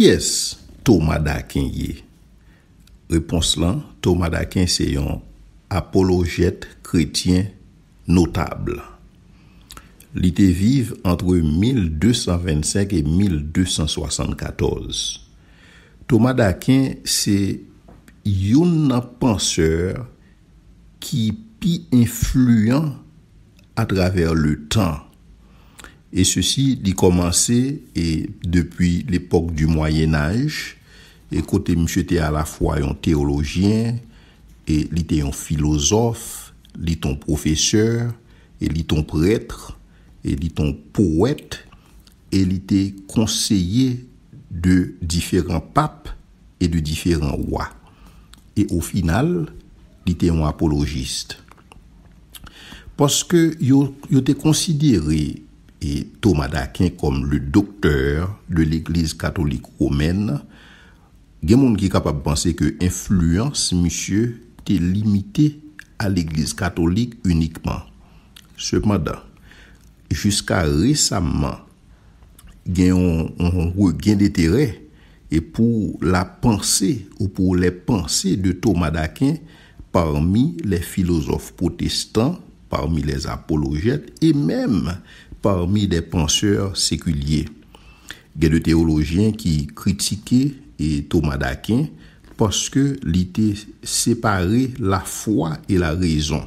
Yes, Thomas d'Aquin yé. Réponse lan, Thomas d'Aquin se yon apologète chrétien notable. L'ité vive entre 1225 et 1274. Thomas d'Aquin se yon nan penseur ki pi influyen atraver le tan. Et ceci, il commencé et depuis l'époque du Moyen Âge. Et côté monsieur était à la fois un théologien, et il un philosophe, il un professeur, et il un prêtre, et il un poète, et il était conseiller de différents papes et de différents rois. Et au final, il était un apologiste. Parce que il était considéré et Thomas d'Aquin comme le docteur de l'Église catholique romaine, il y a des qui est de penser que l'influence, monsieur, est limitée à l'Église catholique uniquement. Cependant, jusqu'à récemment, il y a un regain d'intérêt et pour la pensée ou pour les pensées de Thomas d'Aquin parmi les philosophes protestants, parmi les apologètes et même parmi de penseur sekulier. Gen de teologien ki kritike et toma dakin... poske li te separe la fwa e la rezon.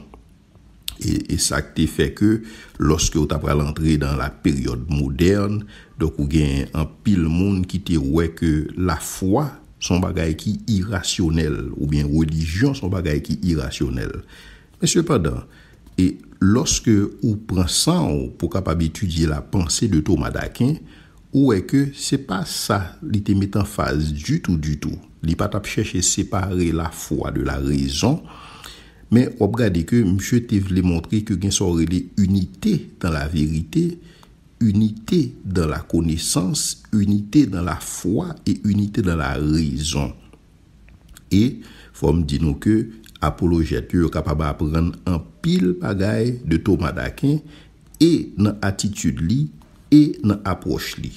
E sakte fe ke... loske ou tapra l'antre dan la peryode modern... dok ou gen an pil moun ki te weke... la fwa son bagay ki irasyonel... ou bien religion son bagay ki irasyonel. Mese padan... E loske ou pransan ou pou kapab etudye la panse de tou madakin, ou e ke se pa sa li te met an faz du tou du tou. Li pat ap chèche separe la fwa de la rezon, men ob gade ke msye te vle montre ke gen sore de unité dan la verite, unité dan la konesans, unité dan la fwa, et unité dan la rezon. E fòm di nou ke... Apolojeti ou kapab apren an pil bagay de Thomas d'Aquin e nan atitude li e nan aproche li.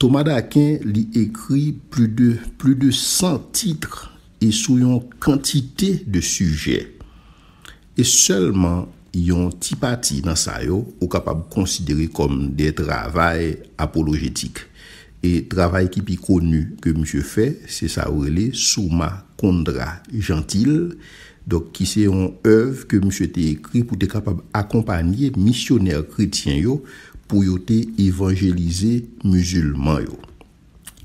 Thomas d'Aquin li ekri plu de 100 titre e sou yon kantite de suje. E selman yon tipati nan sayo ou kapab konsidere kom de travay apolojetik. E travay ki pi konu ke msye fe, se sa ourele souma kondra jantil. Dok ki se yon oeve ke msye te ekri pou te kapab akompanye misioner kretien yo pou yo te evanjelize musulman yo.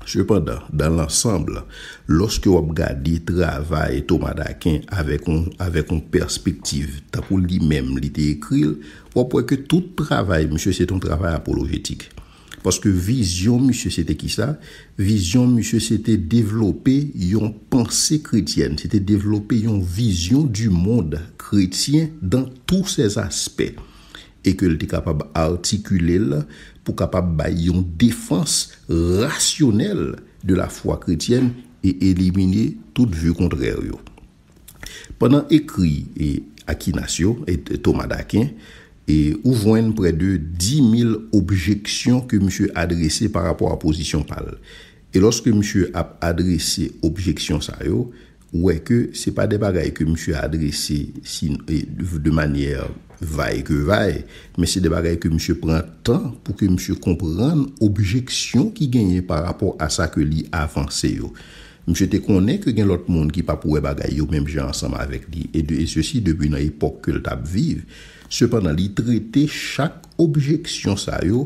Sepanda, dan l'ensemble, loske wap gadi travay Thomas d'Aquin avek on perspektiv, ta pou li menm li te ekri, wap wak ke tout travay msye se ton travay apologetik. Paske vizyon mouche se te ki sa, vizyon mouche se te devlopè yon panse kretyen, se te devlopè yon vizyon du moun kretyen dan tou se aspey. E ke l te kapab artikule l pou kapab bay yon defans rasyonel de la fwa kretyen e elimine tout vu kontrèryo. Panan ekri e Akinasyo et Thomas d'Aquin, E ou voen prè de 10.000 objeksyon ke msye adrese par rapport aposisyon pal. E loske msye ap adrese objeksyon sa yo, wè ke se pa de bagay ke msye adrese e, de manyer vay ke vay, me se de bagay ke msye pren tan pou ke msye kompran objeksyon ki genye par rapport a sa ke li avanse yo. Mse te konen ke gen lot moun ki pa pou e bagay yo mèm jè ansema avèk li. E de e sèsi, debi nan epok ke l tap vive, sepèndan li trète chak objeksyon sa yo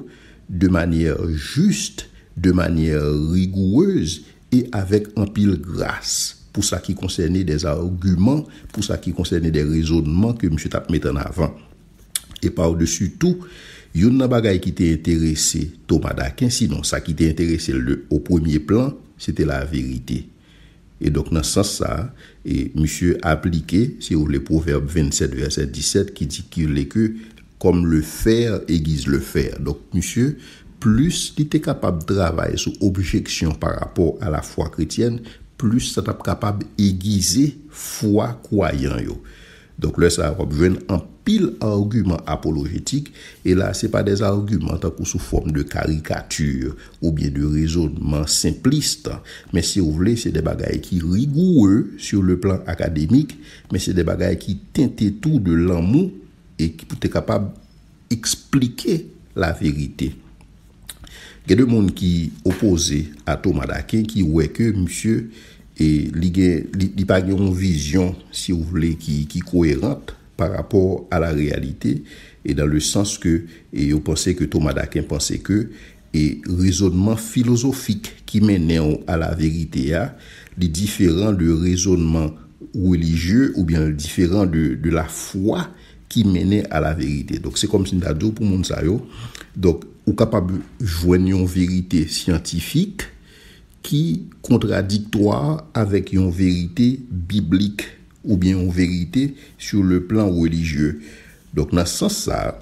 de manère jüst, de manère rigouèz e avèk anpil grâs. Pou sa ki konsèrne des argumant, pou sa ki konsèrne des rezonman ke mse tap metan avèn. E pa ou de sütou, yon nan bagay ki te intèresè Tomadakin, sinon sa ki te intèresè le ou premier plan, Sete la verite. E dok nan sasa, e monsye aplike, se ou le proverbe 27 verset 17, ki di ki leke, kom le fer egize le fer. Dok monsye, plus li te kapab dravay sou objeksyon par rapport a la fwa kretyen, plus sa tap kapab egize fwa kwayan yo. Dok le sa apapjwen an. pil argument apologétique, et là, c'est pas des arguments en tant que sous forme de caricature ou bien de raisonnement simpliste, mais si vous voulez, c'est des bagailles qui rigouent sur le plan académique, mais c'est des bagailles qui tentent tout de l'amour et qui ne sont pas capables d'expliquer la vérité. Il y a des gens qui, opposés à Thomas d'Aquin, qui ouèkent monsieur, et qui n'ont pas une vision, si vous voulez, qui cohérente, par rapport à la réalité et dans le sens que, et que Thomas d'Aquin pensait que, et raisonnement philosophique qui mène à la vérité, hein, les différents de raisonnement religieux ou bien différent de, de la foi qui mène à la vérité. Donc c'est comme si pour Donc ou capable joindre une vérité scientifique qui contradictoire avec une vérité biblique Ou bien ou verite sur le plan religieux. Donc nan sens sa,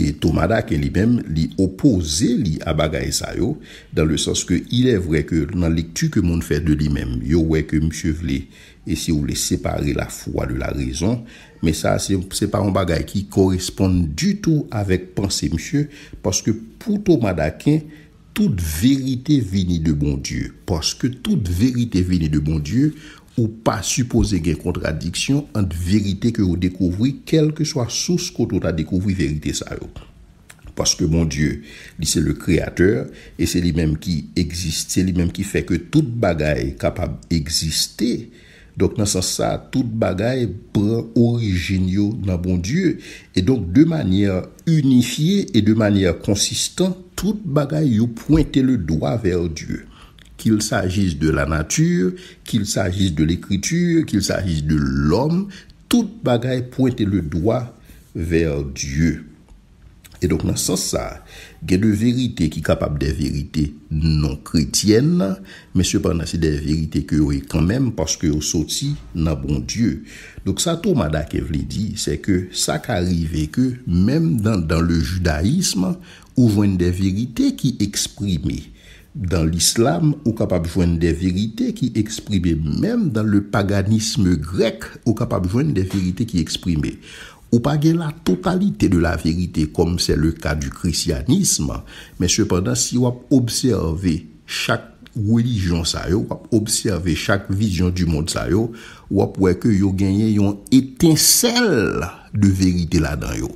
et Thomas d'Aquin li mèm li oppose li a bagaye sa yo, dan le sens ke il est vrai que nan l'éctu ke moun fè de li mèm, yo wè ke M. Vlé, et si ou li sépare la foi de la raison, mais sa, se pa an bagaye ki koresponde du tout avèk pense M. Parce que pour Thomas d'Aquin, toute verite vini de bon Dieu. Parce que toute verite vini de bon Dieu, parce que toute verite vini de bon Dieu, Ou pa suppose gen kontradiksyon an de verite ke ou dekouvri kelke swa souse kot ou ta dekouvri verite sa yo. Paske mon dieu li se le kreator e se li menm ki ekziste, se li menm ki feke tout bagay kapab ekziste. Dok nan san sa tout bagay brin orijen yo nan bon dieu. E donk bon de manye unifiye e de manye konsistan tout bagay yo pointe le doa ver dieu. Kil sajiz de la natyur, kil sajiz de l'ekritur, kil sajiz de l'om, tout bagay pointe le doa ver dieu. E dok nan sa sa, gen de verite ki kapab de verite non kretyen, men sepana se de verite ke yo e kanmem paske yo soti nan bon dieu. Dok sa tou mada ke vle di, se ke sa ka rive ke menm dan le judaism ou ven de verite ki eksprime dans l'islam, ou capable de joindre des vérités qui exprimaient Même dans le paganisme grec, ou capable de joindre des vérités qui exprimaient Ou pas la totalité de la vérité, comme c'est le cas du christianisme. Mais cependant, si on observe chaque religion ça observer chaque vision du monde ça yo, ou que yo gagné une étincelle de vérité là-dedans yo.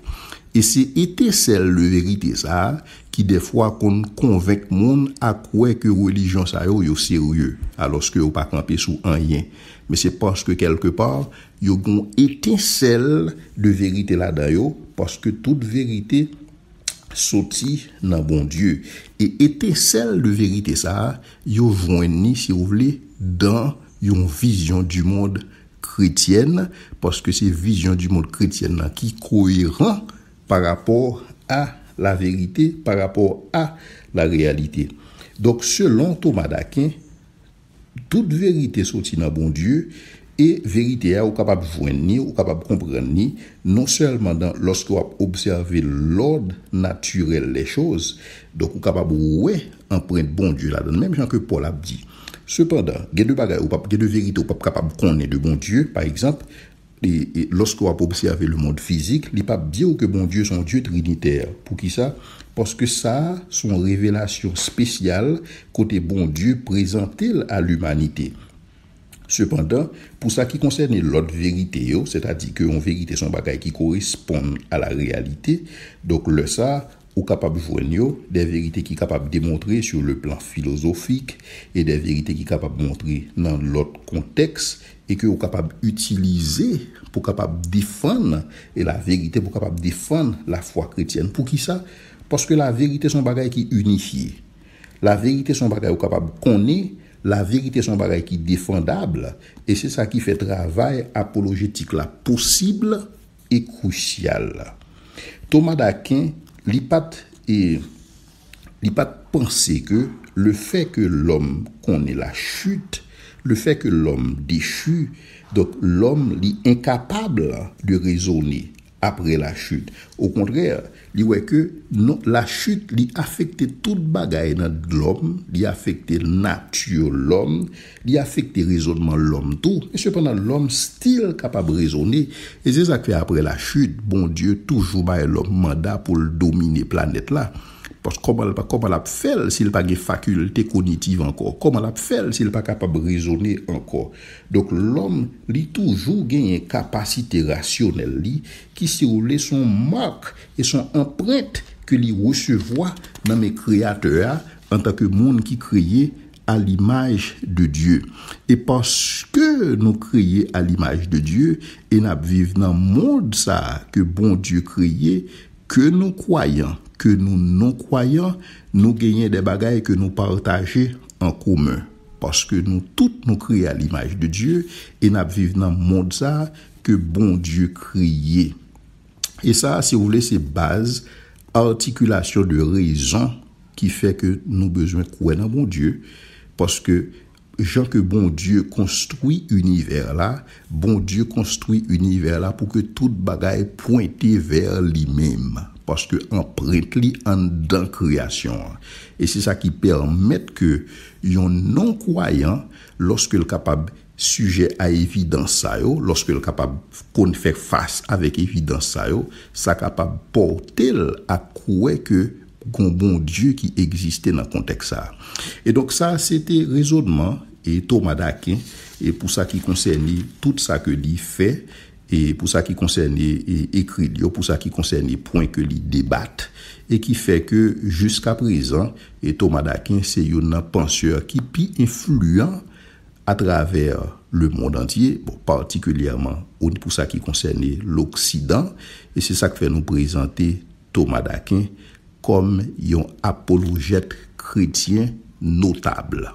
E se ete sel le verite sa ki defwa kon konvek moun akwe ke religion sa yo yo serye aloske yo pa kanpe sou anyen. Me se paske kelke par yo kon ete sel le verite la da yo paske tout verite soti nan bon dieu. E ete sel le verite sa yo vweni si yo vle dan yon vizyon du moun kretien paske se vizyon du moun kretien nan ki koe ran par rapport à la vérité, par rapport à la réalité. Donc, selon Thomas d'Aquin, toute vérité sortie dans bon Dieu et vérité ou capable de joindre ni, capable de comprendre non seulement dans, lorsque vous observez l'ordre naturel des choses, donc vous capable ouais, bon Dieu là-dedans, même Jean que Paul a dit. Cependant, il y a deux vérités il y a deux vérités, pas capable de connaître de bon Dieu, par exemple, lorsqu'on a observer le monde physique, les papes disent que bon Dieu son Dieu trinitaire. Pour qui ça Parce que ça, son révélation spéciale côté bon Dieu présenté à l'humanité. Cependant, pour ça qui concerne l'autre vérité, c'est-à-dire que en vérité son bagage qui correspond à la réalité, donc le ça, ou capable de des vérités qui sont capables de démontrer sur le plan philosophique et des vérités qui sont capables de montrer dans l'autre contexte et que vous capable d'utiliser pour capable défendre et la vérité pour capable défendre la foi chrétienne. Pour qui ça Parce que la vérité son bagage qui unifié. La vérité son bagage capable de connaître. la vérité son bagage qui défendable et c'est ça qui fait travail apologétique là possible et crucial. Thomas d'Aquin Lipat e, pense que le fait que l'homme connait la chute, le fait que l'homme déchue, donc l'homme est incapable de raisonner. après la chute. Au contraire, il voit que non, la chute lui affecté toute bagaille dans l'homme, lui affecté nature l'homme, lui affecté raisonnement l'homme tout. Et cependant, l'homme toujours capable de raisonner. Et c'est ça que après la chute, bon Dieu toujours mal bah, l'homme mandat pour dominer planète là. Kos komal ap fel si li pa gen fakulte kognitiv anko. Komal ap fel si li pa kapab rezone anko. Dok lom li toujou genye kapasite rasyonel li ki se ou le son mok e son anprente ke li wesevoa nan me kreatera anta ke moun ki kriye al imaj de Diyo. E paske nou kriye al imaj de Diyo en ap vive nan moun sa ke bon Diyo kriye ke nou kwayan. que nous non-croyants, nous gagnons des bagailles que nous partageons en commun. Parce que nous tous nous créons à l'image de Dieu et nous vivons dans le monde ça que bon Dieu crie. Et ça, si vous voulez, c'est base, articulation de raison qui fait que nous besoin croire dans bon Dieu. Parce que Jean ke bon dieu konstoui univer la, bon dieu konstoui univer la pou ke tout bagay pointe ver li mem. Paske an prente li an dan kreasyon. E se sa ki permette ke yon non-kwayan, loske l kapab suje a evidansa yo, loske l kapab kon fèk fase avèk evidansa yo, sa kapab portel akouè ke, kon bon dieu ki egistè nan konteks sa. Et donc sa, c'était raisonnement et Thomas d'Aquin et pour ça qui concerne tout ça que l'il fait et pour ça qui concerne écrit Dieu, pour ça qui concerne les points que l'il débatte et qui fait que jusqu'à présent Thomas d'Aquin, c'est un penseur qui est influent à travers le monde entier bon, particulièrement pour ça qui concerne l'Occident et c'est ça que fait nous présenter Thomas d'Aquin comme yon apologète chrétien notable.